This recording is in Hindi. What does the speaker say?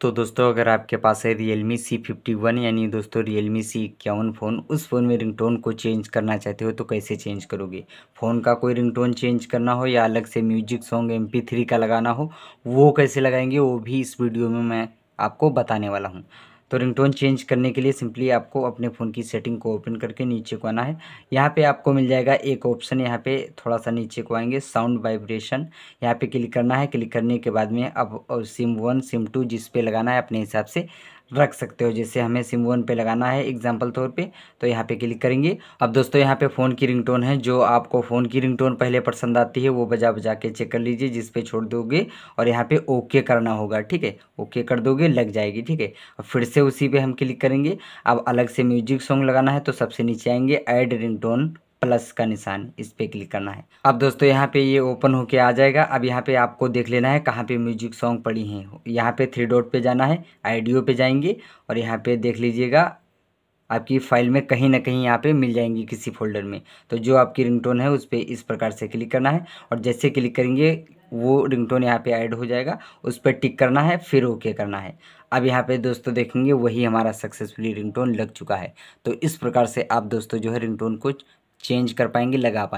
तो दोस्तों अगर आपके पास है रियलमी सी फिफ्टी वन यानी दोस्तों रियलमी सी इक्यावन फ़ोन उस फ़ोन में रिंगटोन को चेंज करना चाहते हो तो कैसे चेंज करोगे फ़ोन का कोई रिंगटोन चेंज करना हो या अलग से म्यूजिक सॉन्ग एम थ्री का लगाना हो वो कैसे लगाएंगे वो भी इस वीडियो में मैं आपको बताने वाला हूँ तो रिंगटोन चेंज करने के लिए सिंपली आपको अपने फ़ोन की सेटिंग को ओपन करके नीचे को आना है यहाँ पे आपको मिल जाएगा एक ऑप्शन यहाँ पे थोड़ा सा नीचे को आएंगे साउंड वाइब्रेशन यहाँ पे क्लिक करना है क्लिक करने के बाद में अब सिम वन सिम टू जिस पे लगाना है अपने हिसाब से रख सकते हो जैसे हमें सिम वन पे लगाना है एग्जाम्पल तौर पे तो यहाँ पे क्लिक करेंगे अब दोस्तों यहाँ पे फ़ोन की रिंगटोन है जो आपको फ़ोन की रिंगटोन पहले पसंद आती है वो बजा बजा के चेक कर लीजिए जिस पे छोड़ दोगे और यहाँ पे ओके करना होगा ठीक है ओके कर दोगे लग जाएगी ठीक है और फिर से उसी पर हम क्लिक करेंगे अब अलग से म्यूजिक सॉन्ग लगाना है तो सबसे नीचे आएंगे ऐड रिंगटोन प्लस का निशान इस पर क्लिक करना है अब दोस्तों यहाँ पे ये ओपन होके आ जाएगा अब यहाँ पे आपको देख लेना है कहाँ पे म्यूजिक सॉन्ग पड़ी हैं यहाँ पे थ्री डॉट पे जाना है आईडियो पे जाएंगे और यहाँ पे देख लीजिएगा आपकी फ़ाइल में कहीं ना कहीं यहाँ पे मिल जाएंगी किसी फोल्डर में तो जो आपकी रिंगटोन है उस पर इस प्रकार से क्लिक करना है और जैसे क्लिक करेंगे वो रिंगटोन यहाँ पे ऐड हो जाएगा उस पर टिक करना है फिर ओके करना है अब यहाँ पे दोस्तों देखेंगे वही हमारा सक्सेसफुली रिंगटोन लग चुका है तो इस प्रकार से आप दोस्तों जो है रिंगटोन को चेंज कर पाएंगे लगा पाएंगे